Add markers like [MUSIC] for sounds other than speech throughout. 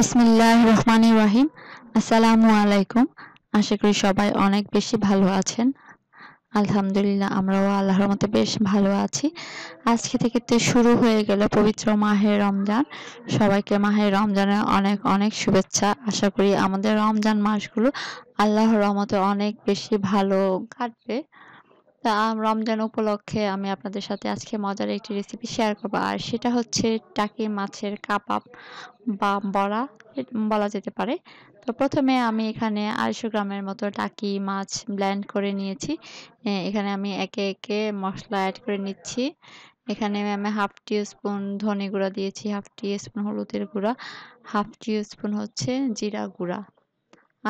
বিসমিল্লাহ রহমান রাহিম আসসালামু আলাইকুম আশা করি সবাই অনেক বেশি ভালো আছেন আলহামদুলিল্লাহ আমরাও আল্লাহর মতে বেশ ভালো আছি আজকে থেকে তো শুরু হয়ে গেল পবিত্র মাহে রমজান সবাইকে মাহে রমজানের অনেক অনেক শুভেচ্ছা আশা করি আমাদের রমজান মাসগুলো আল্লাহর রহমতে অনেক বেশি ভালো কাটবে রমজান উপলক্ষে আমি আপনাদের সাথে আজকে মজার একটি রেসিপি শেয়ার করবো আর সেটা হচ্ছে টাকি মাছের কাবাব বা বড়া বলা যেতে পারে তো প্রথমে আমি এখানে আড়াইশো গ্রামের মতো টাকি মাছ ব্ল্যান্ড করে নিয়েছি এখানে আমি একে একে মশলা অ্যাড করে নিচ্ছি এখানে আমি হাফ টি স্পুন ধনে গুঁড়া দিয়েছি হাফ টি স্পুন হলুদের গুঁড়া হাফ টি স্পুন হচ্ছে জিরা গুঁড়া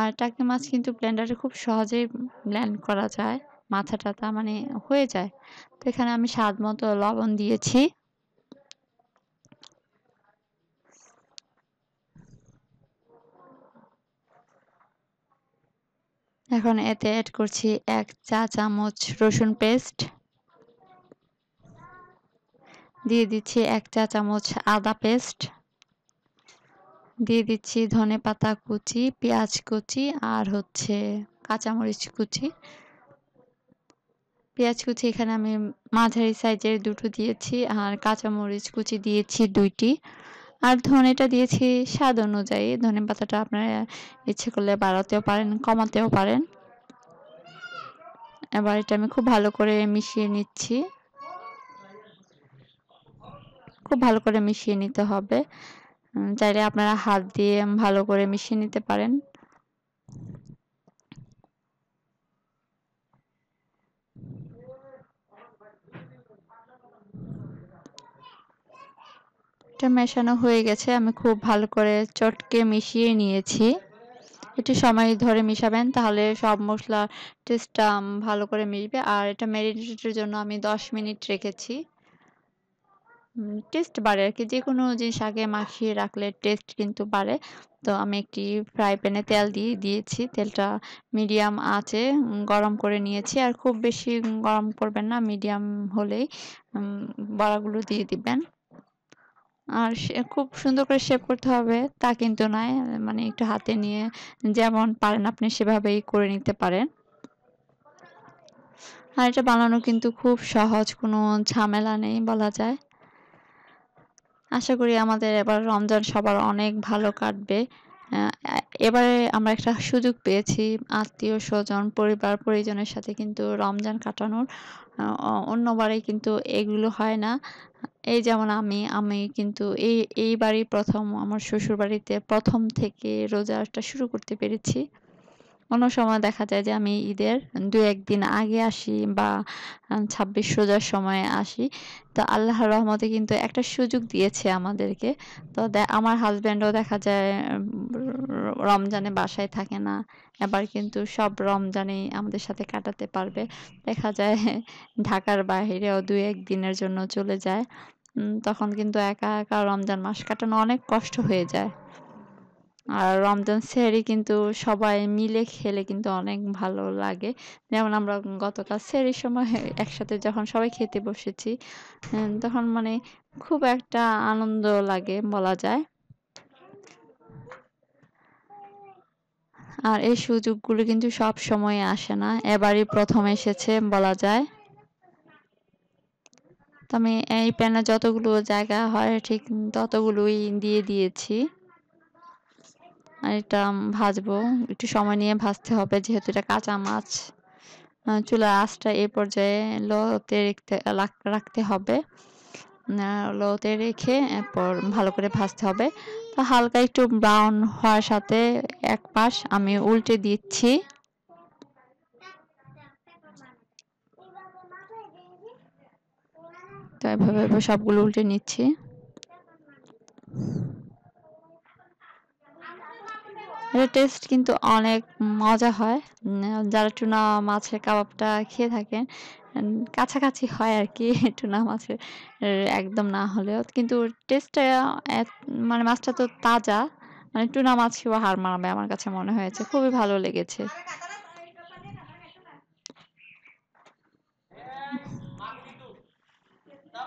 আর টাকি মাছ কিন্তু ব্ল্যান্ডারে খুব সহজেই ব্ল্যান্ড করা যায় মাথা টাথা মানে হয়ে যায় তো এখানে আমি স্বাদ মতো লবণ দিয়েছি এখন এতে অ্যাড করছি এক চা চামচ রসুন পেস্ট দিয়ে দিচ্ছি এক চা চামচ আদা পেস্ট দিয়ে দিচ্ছি ধনে পাতা কুচি পেঁয়াজ কুচি আর হচ্ছে কাঁচামরিচ কুচি পেঁয়াজ কুচি এখানে আমি মাঝারি সাইজের দুটো দিয়েছি আর কাঁচামরিচ কুচি দিয়েছি দুইটি আর ধনেটা দিয়েছি স্বাদ অনুযায়ী ধনে পাতাটা আপনারা ইচ্ছে করলে বাড়াতেও পারেন কমাতেও পারেন এবার এটা আমি খুব ভালো করে মিশিয়ে নিচ্ছি খুব ভালো করে মিশিয়ে নিতে হবে চাইলে আপনারা হাত দিয়ে ভালো করে মিশিয়ে নিতে পারেন এটা মেশানো হয়ে গেছে আমি খুব ভালো করে চটকে মিশিয়ে নিয়েছি একটু সময় ধরে মিশাবেন তাহলে সব মশলা টেস্টটা ভালো করে মিশবে আর এটা ম্যারিনেটের জন্য আমি 10 মিনিট রেখেছি টেস্ট বাড়ে আর কি যে কোনো জিনিস আগে মাখিয়ে রাখলে টেস্ট কিন্তু বাড়ে তো আমি একটি ফ্রাই প্যানে তেল দিয়ে দিয়েছি তেলটা মিডিয়াম আছে গরম করে নিয়েছি আর খুব বেশি গরম করবেন না মিডিয়াম হলেই বড়াগুলো দিয়ে দিবেন আর খুব সুন্দর করে শেপ করতে হবে তা কিন্তু নয় মানে একটু হাতে নিয়ে যেমন পারেন আপনি সেভাবেই করে নিতে পারেন আর এটা বানানো কিন্তু খুব সহজ কোনো ঝামেলা নেই বলা যায় আশা করি আমাদের এবার রমজান সবার অনেক ভালো কাটবে এবারে আমরা একটা সুযোগ পেয়েছি আত্মীয় স্বজন পরিবার পরিজনের সাথে কিন্তু রমজান কাটানোর অন্যবারে কিন্তু এগুলো হয় না এই যেমন আমি আমি কিন্তু এই এইবারই প্রথম আমার শ্বশুর বাড়িতে প্রথম থেকে রোজাটা শুরু করতে পেরেছি কোনো সময় দেখা যায় যে আমি ঈদের দু একদিন আগে আসি বা ছাব্বিশ রোজার সময় আসি তো আল্লাহ রহমতে কিন্তু একটা সুযোগ দিয়েছে আমাদেরকে তো আমার হাজব্যান্ডও দেখা যায় রমজানে বাসায় থাকে না এবার কিন্তু সব রমজানেই আমাদের সাথে কাটাতে পারবে দেখা যায় ঢাকার বাহিরেও দু একদিনের জন্য চলে যায় তখন কিন্তু একা একা রমজান মাস কাটানো অনেক কষ্ট হয়ে যায় আর রমজান সেহরি কিন্তু সবাই মিলে খেলে কিন্তু অনেক ভালো লাগে যেমন আমরা গতকাল সেহরির সময় একসাথে যখন সবাই খেতে বসেছি তখন মানে খুব একটা আনন্দ লাগে বলা যায় আর এই সুযোগগুলো কিন্তু সব সময় আসে না এবারই প্রথম এসেছে বলা যায় তো আমি এই প্যানে যতগুলো জায়গা হয় ঠিক ততগুলোই দিয়ে দিয়েছি আর এটা ভাজবো একটু সময় নিয়ে ভাজতে হবে যেহেতু এটা কাঁচা মাছ চুলার আঁচটা এ পর্যায়ে লোতে রাখতে রাখতে হবে লোতে রেখে এরপর ভালো করে ভাজতে হবে তো হালকা একটু ব্রাউন হওয়ার সাথে এক পাশ আমি উল্টে দিচ্ছি তো এভাবে সবগুলো উল্টে নিচ্ছি এটা টেস্ট কিন্তু অনেক মজা হয় যারা টুনা মাছের কাবাবটা খেয়ে থাকেন কাছাকাছি হয় আর কি [LAUGHS] টুনা মাছের একদম না হলেও কিন্তু টেস্টটা মানে মাছটা তো তাজা মানে টুনা মাছকেও হার মানাবে আমার কাছে মনে হয়েছে খুবই ভালো লেগেছে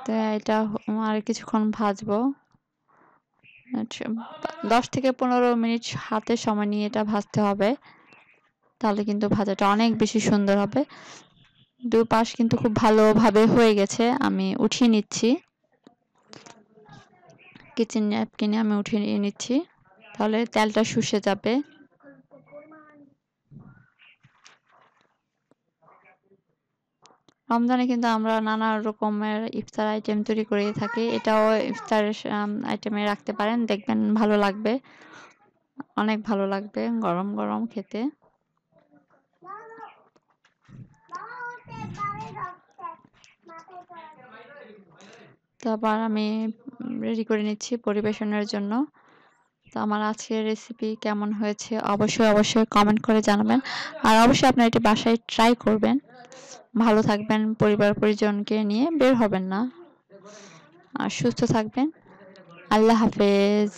তো এটা আর কিছুক্ষণ ভাজবো আচ্ছা, দশ থেকে পনেরো মিনিট হাতে সময় নিয়ে এটা ভাজতে হবে তাহলে কিন্তু ভাজাটা অনেক বেশি সুন্দর হবে দু পাশ কিন্তু খুব ভালোভাবে হয়ে গেছে আমি উঠিয়ে নিচ্ছি কিচেন ন্যাপকিনে আমি উঠিয়ে নিচ্ছি তাহলে তেলটা শুষে যাবে রমজানে কিন্তু আমরা নানা রকমের ইফতার আইটেম তৈরি করে থাকি এটাও ইফতার আইটেমে রাখতে পারেন দেখবেন ভালো লাগবে অনেক ভালো লাগবে গরম গরম খেতে তারপর আমি রেডি করে নিচ্ছি পরিবেশনের জন্য তো আমার আজকের রেসিপি কেমন হয়েছে অবশ্যই অবশ্যই কমেন্ট করে জানাবেন আর অবশ্যই আপনারা এটি বাসায় ট্রাই করবেন ভালো থাকবেন পরিবার পরিজনকে নিয়ে বের হবেন না আর সুস্থ থাকবেন আল্লাহ হাফেজ